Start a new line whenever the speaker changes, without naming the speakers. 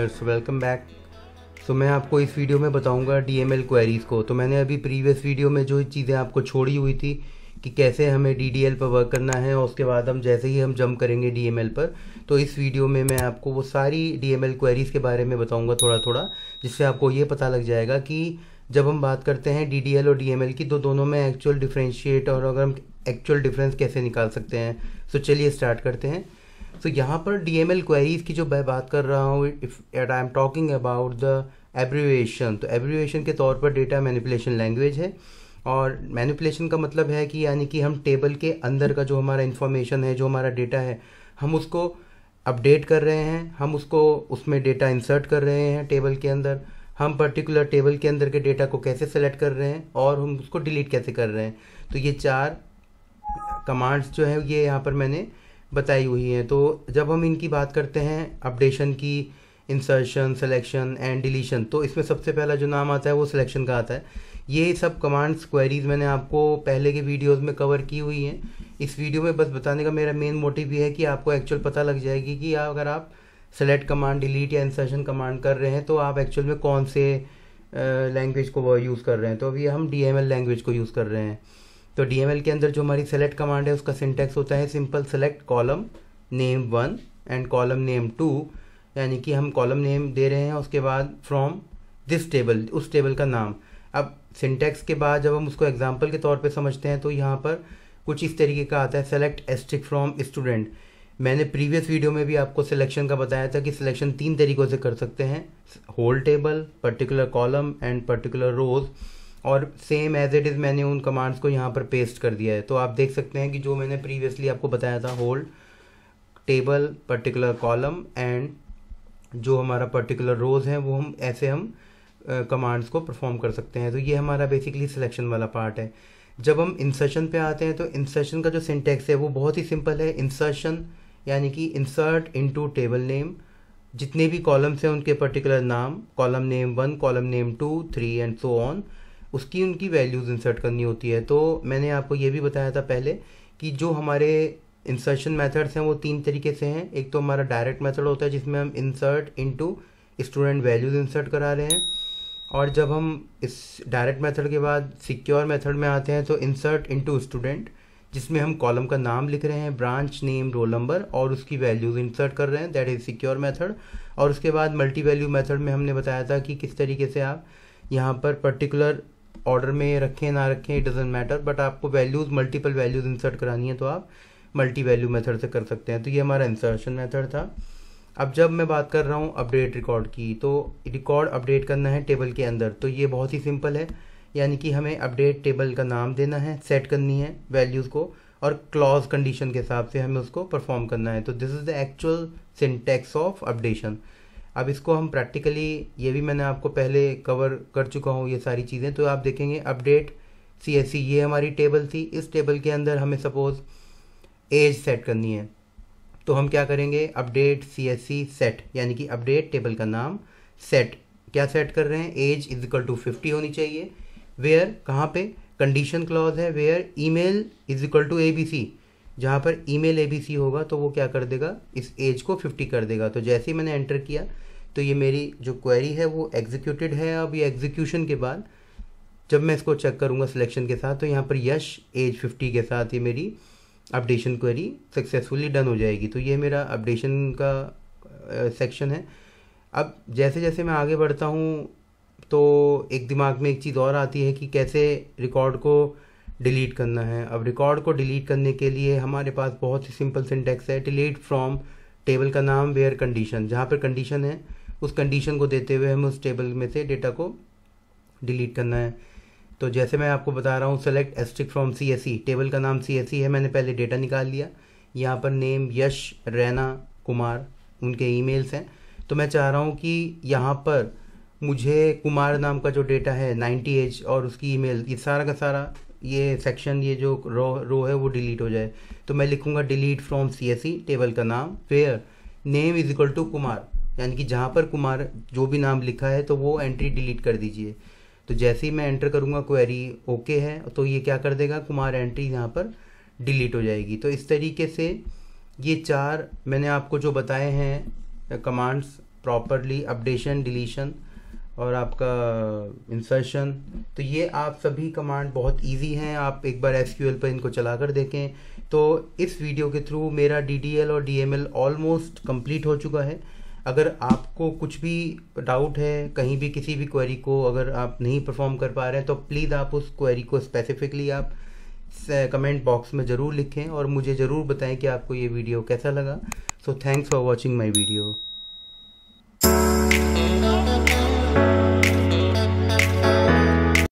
viewers welcome back so मैं आपको इस वीडियो में बताऊंगा डीएमएल क्वेरीज़ को तो मैंने अभी प्रीवियस वीडियो में जो चीज़ें आपको छोड़ी हुई थी कि कैसे हमें डीडीएल पर वर्क करना है और उसके बाद हम जैसे ही हम जम करेंगे डीएमएल पर तो इस वीडियो में मैं आपको वो सारी डीएमएल क्वेरीज़ के बारे में बताऊँगा थोड़ा थोड़ा जिससे आपको ये पता लग जाएगा कि जब हम बात करते हैं एल और एल की तो दोनों में एक्चुअल डिफ्रेंशिएट और अगर हम एक्चुअल डिफरेंस कैसे निकाल सकते हैं सो चलिए स्टार्ट करते हैं सो यहाँ पर डी एम एल क्वेरीज की जो मैं बात कर रहा हूँ if at I am talking about the abbreviation तो एब्रीवेशन के तौर पर डेटा मैनिपुलेशन लैंग्वेज है और मैनिपुलेशन का मतलब है कि यानी कि हम टेबल के अंदर का जो हमारा इन्फॉर्मेशन है जो हमारा डेटा है हम उसको अपडेट कर रहे हैं हम उसको उसमें डेटा इंसर्ट कर रहे हैं टेबल के अंदर हम पर्टिकुलर टेबल के अंदर के डेटा को कैसे सेलेक्ट कर रहे हैं और हम उसको डिलीट कैसे कर रहे हैं तो ये चार कमांड्स जो है ये यहाँ पर मैंने बताई हुई हैं तो जब हम इनकी बात करते हैं अपडेशन की इंसर्शन सिलेक्शन एंड डिलीशन तो इसमें सबसे पहला जो नाम आता है वो सिलेक्शन का आता है ये सब कमांड्स क्वेरीज मैंने आपको पहले के वीडियोस में कवर की हुई हैं इस वीडियो में बस बताने का मेरा मेन मोटिव ये है कि आपको एक्चुअल पता लग जाएगी कि अगर आप सेलेक्ट कमांड डिलीट या इंसर्शन कमांड कर रहे हैं तो आप एक्चुअल में कौन से लैंग्वेज को यूज़ कर रहे हैं तो अभी हम डी लैंग्वेज को यूज़ कर रहे हैं तो डीएमएल के अंदर जो हमारी सेलेक्ट कमांड है उसका सिंटेक्स होता है simple select column name one and column name two यानी कि हम कॉलम नेम दे रहे हैं उसके बाद फ्रॉम दिस टेबल उस टेबल का नाम अब सिंटेक्स के बाद जब हम उसको एग्जाम्पल के तौर पर समझते हैं तो यहाँ पर कुछ इस तरीके का आता है सेलेक्ट एस्टिक फ्रॉम स्टूडेंट मैंने प्रीवियस वीडियो में भी आपको सिलेक्शन का बताया था कि सिलेक्शन तीन तरीक़ों से कर सकते हैं whole table particular column and particular rows और सेम एज इट इज़ मैंने उन कमांड्स को यहाँ पर पेस्ट कर दिया है तो आप देख सकते हैं कि जो मैंने प्रीवियसली आपको बताया था whole table particular column and जो हमारा पर्टिकुलर रोज है वो हम ऐसे हम कमांड्स uh, को परफॉर्म कर सकते हैं तो ये हमारा बेसिकली सिलेक्शन वाला पार्ट है जब हम इंसर्शन पे आते हैं तो इंसर्शन का जो सिंटेक्स है वो बहुत ही सिंपल है इंसर्शन यानी कि इंसर्ट इनटू टेबल नेम जितने भी कॉलम्स हैं उनके पर्टिकुलर नाम column name one column name two three and so on उसकी उनकी वैल्यूज़ इंसर्ट करनी होती है तो मैंने आपको ये भी बताया था पहले कि जो हमारे इंसर्शन मेथड्स हैं वो तीन तरीके से हैं एक तो हमारा डायरेक्ट मेथड होता है जिसमें हम insert into student values insert करा रहे हैं और जब हम इस डायरेक्ट मेथड के बाद सिक्योर मेथड में आते हैं तो इंसर्ट इनटू स्टूडेंट जिसमें हम कॉलम का नाम लिख रहे हैं ब्रांच नेम रोल नंबर और उसकी वैल्यूज़ इंसर्ट कर रहे हैं दैट इज़ सिक्योर मैथड और उसके बाद मल्टी वैल्यू मैथड में हमने बताया था कि किस तरीके से आप यहाँ पर पर्टिकुलर ऑर्डर में रखें ना रखें इट डजेंट मैटर बट आपको वैल्यूज़ मल्टीपल वैल्यूज़ इंसर्ट करानी है तो आप मल्टी वैल्यू मेथड से कर सकते हैं तो ये हमारा इंसर्शन मेथड था अब जब मैं बात कर रहा हूँ अपडेट रिकॉर्ड की तो रिकॉर्ड अपडेट करना है टेबल के अंदर तो ये बहुत ही सिंपल है यानी कि हमें अपडेट टेबल का नाम देना है सेट करनी है वैल्यूज़ को और क्लॉज कंडीशन के हिसाब से हमें उसको परफॉर्म करना है तो this is the actual syntax of updation अब इसको हम प्रैक्टिकली ये भी मैंने आपको पहले कवर कर चुका हूँ ये सारी चीज़ें तो आप देखेंगे अपडेट सी एस सी ये हमारी टेबल थी इस टेबल के अंदर हमें सपोज़ एज सेट करनी है तो हम क्या करेंगे update C S C set यानी कि अपडेट टेबल का नाम सेट क्या सेट कर रहे हैं age is equal to fifty होनी चाहिए वेयर कहाँ पे कंडीशन क्लॉज है where email is equal to A B C जहाँ पर ईमेल एबीसी होगा तो वो क्या कर देगा इस एज को 50 कर देगा तो जैसे ही मैंने एंटर किया तो ये मेरी जो क्वेरी है वो एग्जीक्यूटेड है अब ये एग्जीक्यूशन के बाद जब मैं इसको चेक करूँगा सिलेक्शन के साथ तो यहाँ पर यश एज फिफ्टी के साथ ये मेरी अपडेशन क्वेरी सक्सेसफुली डन हो जाएगी तो ये मेरा अपडेशन का सेक्शन है अब जैसे जैसे मैं आगे बढ़ता हूँ तो एक दिमाग में एक चीज़ और आती है कि कैसे रिकॉर्ड को डिलीट करना है अब रिकॉर्ड को डिलीट करने के लिए हमारे पास बहुत ही सिंपल सिंटेक्स है डिलीट फ्रॉम टेबल का नाम वेयर कंडीशन जहाँ पर कंडीशन है उस कंडीशन को देते हुए हमें उस टेबल में से डेटा को डिलीट करना है तो जैसे मैं आपको बता रहा हूँ select asterisk from C S C table का नाम सी एस सी है मैंने पहले डेटा निकाल लिया यहाँ पर नेम यश रैना कुमार उनके ईमेल्स हैं तो मैं चाह रहा हूँ कि यहाँ पर मुझे कुमार नाम का जो डेटा है नाइन्टी एज और उसकी ईमेल ये सारा का सारा ये सेक्शन ये जो रो रो है वो डिलीट हो जाए तो मैं लिखूंगा डिलीट फ्रॉम सी टेबल का नाम where name is equal to Kumar यानी कि जहाँ पर कुमार जो भी नाम लिखा है तो वो एंट्री डिलीट कर दीजिए तो जैसे ही मैं एंटर करूँगा क्वेरी ओके है तो ये क्या कर देगा कुमार एंट्री यहाँ पर डिलीट हो जाएगी तो इस तरीके से ये चार मैंने आपको जो बताए हैं कमांड्स प्रॉपरली अपडेशन डिलीशन और आपका इंसर्शन तो ये आप सभी कमांड बहुत इजी हैं आप एक बार एस पर इनको चला कर देखें तो इस वीडियो के थ्रू मेरा डी और डी ऑलमोस्ट कंप्लीट हो चुका है अगर आपको कुछ भी डाउट है कहीं भी किसी भी क्वेरी को अगर आप नहीं परफॉर्म कर पा रहे हैं तो प्लीज़ आप उस क्वेरी को स्पेसिफिकली आप कमेंट बॉक्स में ज़रूर लिखें और मुझे ज़रूर बताएं कि आपको ये वीडियो कैसा लगा so thanks for watching my video